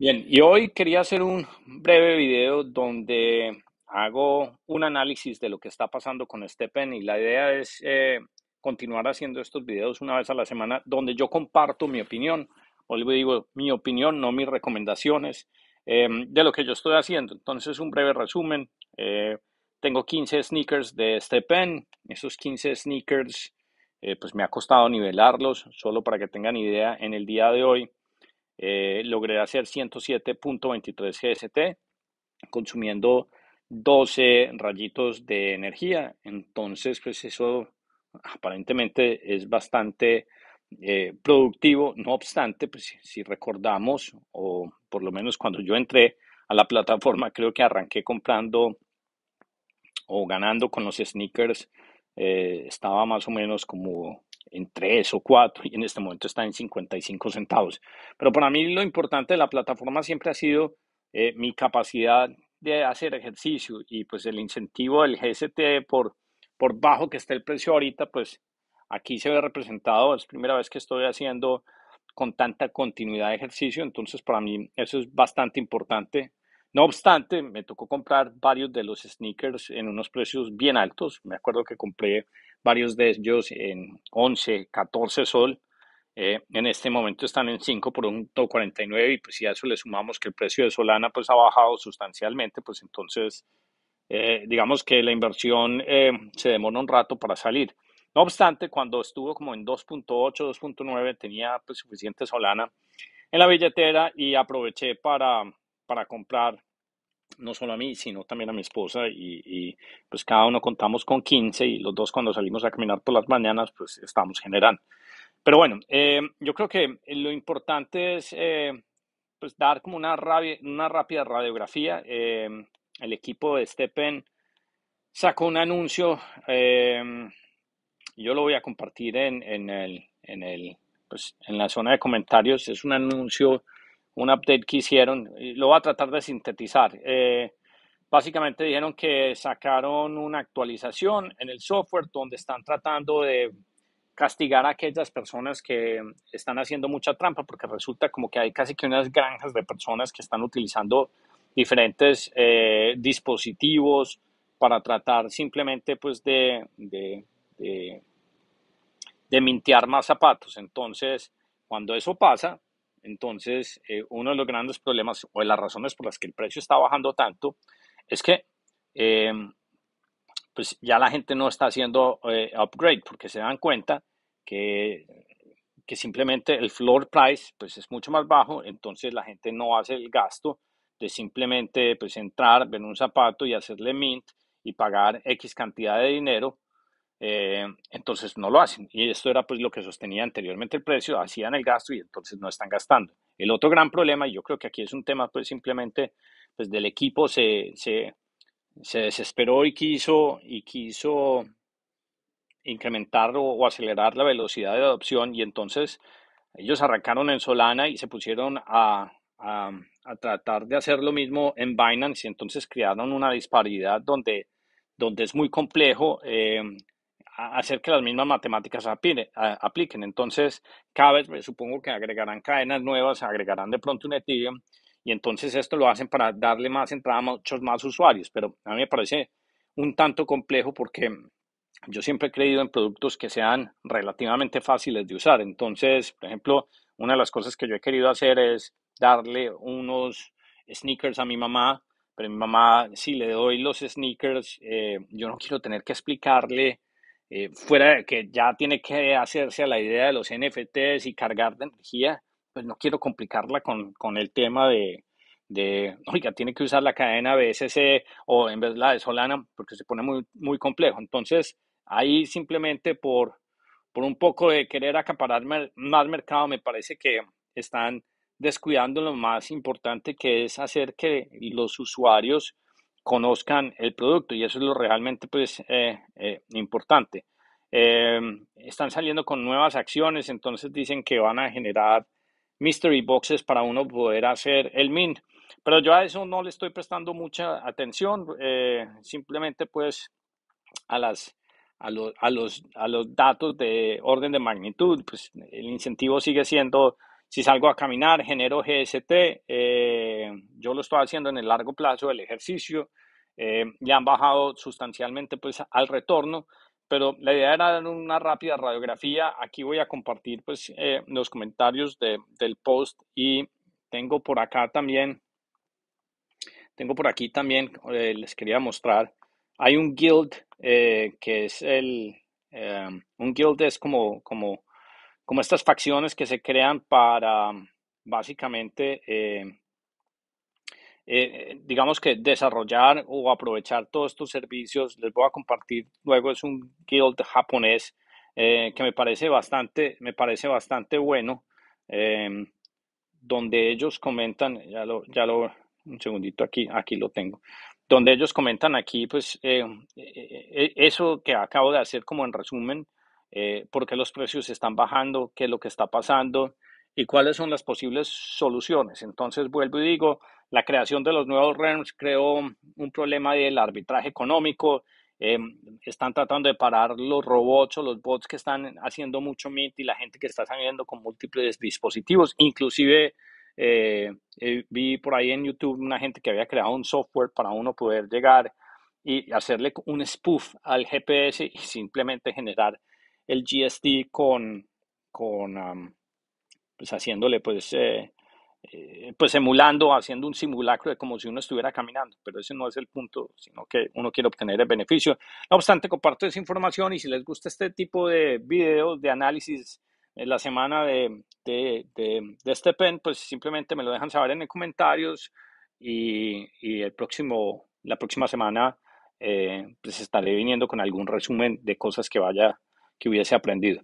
Bien, y hoy quería hacer un breve video donde hago un análisis de lo que está pasando con Stepen y la idea es eh, continuar haciendo estos videos una vez a la semana donde yo comparto mi opinión, o digo mi opinión, no mis recomendaciones em, de lo que yo estoy haciendo. Entonces, un breve resumen. Eh, tengo 15 sneakers de Stepen. Esos 15 sneakers, eh, pues me ha costado nivelarlos, solo para que tengan idea, en el día de hoy eh, logré hacer 107.23 GST consumiendo 12 rayitos de energía. Entonces, pues eso aparentemente es bastante eh, productivo. No obstante, pues si recordamos, o por lo menos cuando yo entré a la plataforma, creo que arranqué comprando o ganando con los sneakers, eh, estaba más o menos como en 3 o cuatro y en este momento está en 55 centavos. Pero para mí lo importante de la plataforma siempre ha sido eh, mi capacidad de hacer ejercicio y pues el incentivo del GST por, por bajo que esté el precio ahorita, pues aquí se ve representado, es la primera vez que estoy haciendo con tanta continuidad de ejercicio, entonces para mí eso es bastante importante. No obstante, me tocó comprar varios de los sneakers en unos precios bien altos. Me acuerdo que compré varios de ellos en 11, 14 sol. Eh, en este momento están en 5.49 y pues si a eso le sumamos que el precio de Solana pues ha bajado sustancialmente, pues entonces eh, digamos que la inversión eh, se demora un rato para salir. No obstante, cuando estuvo como en 2.8, 2.9 tenía pues, suficiente Solana en la billetera y aproveché para, para comprar no solo a mí, sino también a mi esposa y, pues cada uno contamos con 15 y los dos cuando salimos a caminar por las mañanas pues estamos generando. Pero bueno, eh, yo creo que lo importante es eh, pues dar como una, una rápida radiografía. Eh, el equipo de Stepen sacó un anuncio, yo lo voy a compartir en, en, el, en, el, pues, en la zona de comentarios, es un anuncio un update que hicieron. Lo voy a tratar de sintetizar. Eh, básicamente dijeron que sacaron una actualización en el software donde están tratando de castigar a aquellas personas que están haciendo mucha trampa, porque resulta como que hay casi que unas granjas de personas que están utilizando diferentes eh, dispositivos para tratar simplemente pues de, de, de, de mintear más zapatos. Entonces, cuando eso pasa, entonces, eh, uno de los grandes problemas o de las razones por las que el precio está bajando tanto es que em, pues, ya la gente no está haciendo eh, upgrade porque se dan cuenta que, simplemente el floor price pues es mucho más bajo, entonces la gente no hace el gasto de simplemente pues, entrar, ver un zapato y hacerle mint y pagar X cantidad de dinero eh, entonces no lo hacen. Y esto era pues lo que sostenía anteriormente el precio, hacían el gasto y entonces no están gastando. El otro gran problema, y yo creo que aquí es un tema pues simplemente pues del equipo se, se, se desesperó y quiso, y quiso incrementar o, acelerar la velocidad de adopción y entonces ellos arrancaron en Solana y se pusieron a, a, a tratar de hacer lo mismo en Binance y entonces crearon una disparidad donde, donde es muy complejo. Eh, hacer que las mismas matemáticas apliquen. Entonces, cada vez pues, supongo que agregarán cadenas nuevas, agregarán de pronto un Ethereum, y entonces esto lo hacen para darle más entrada a muchos más usuarios. Pero a mí me parece un tanto complejo porque yo siempre he creído en productos que sean relativamente fáciles de usar. Entonces, por ejemplo, una de las cosas que yo he querido hacer es darle unos sneakers a mi mamá, pero mi mamá, si le doy los sneakers, eh, yo no quiero tener que explicarle eh, fuera de que ya tiene que hacerse a la idea de los NFTs y cargar de energía, pues no quiero complicarla con, con el tema de, de, oiga, tiene que usar la cadena BSC o en vez de la de Solana, porque se pone muy, muy complejo. Entonces, ahí simplemente por, por un poco de querer acaparar más mercado, me parece que están descuidando lo más importante que es hacer que los usuarios conozcan el producto y eso es lo realmente pues, eh, eh, importante. Em, están saliendo con nuevas acciones, entonces dicen que van a generar mystery boxes para uno poder hacer el mint. Pero yo a eso no le estoy prestando mucha atención, eh, simplemente pues a, las, a, a, los, a los datos de orden de magnitud, pues el incentivo sigue siendo si salgo a caminar, genero GST. Eh, yo lo estoy haciendo en el largo plazo del ejercicio. Eh, ya han bajado sustancialmente pues, al retorno, pero la idea era dar una rápida radiografía. Aquí voy a compartir pues, eh, los comentarios del post y tengo por acá también, tengo por aquí también, les quería mostrar, hay un guild que es el, un guild es como, como como estas facciones que se crean para básicamente, eh, eh, eh, digamos que desarrollar o aprovechar todos estos servicios. Les voy a compartir luego, es un guild japonés que me parece bastante, me parece bastante bueno, em, donde ellos comentan, ya lo, ya lo, un segundito aquí, aquí lo tengo donde ellos comentan aquí, pues, eso que acabo de hacer como en resumen, eh, por qué los precios están bajando, qué es lo que está pasando y cuáles son las posibles soluciones. Entonces vuelvo y digo, la creación de los nuevos REMS creó un problema del arbitraje económico, eh, están tratando de parar los robots o los bots que están haciendo mucho MIT y la gente que está saliendo con múltiples dispositivos. Inclusive eh, eh, vi por ahí en YouTube una gente que había creado un software para uno poder llegar y hacerle un spoof al GPS y simplemente generar el GST con, con pues haciéndole, pues, eh, eh, pues emulando, haciendo un simulacro de como si uno estuviera caminando, pero ese no es el punto, sino que uno quiere obtener el beneficio. No obstante, comparto esa información y si les gusta este tipo de videos, de análisis en eh, la semana de, de, de, este pen, pues simplemente me lo dejan saber en los comentarios y, y el próximo, la próxima semana pues estaré viniendo con algún resumen de cosas que vaya que hubiese aprendido.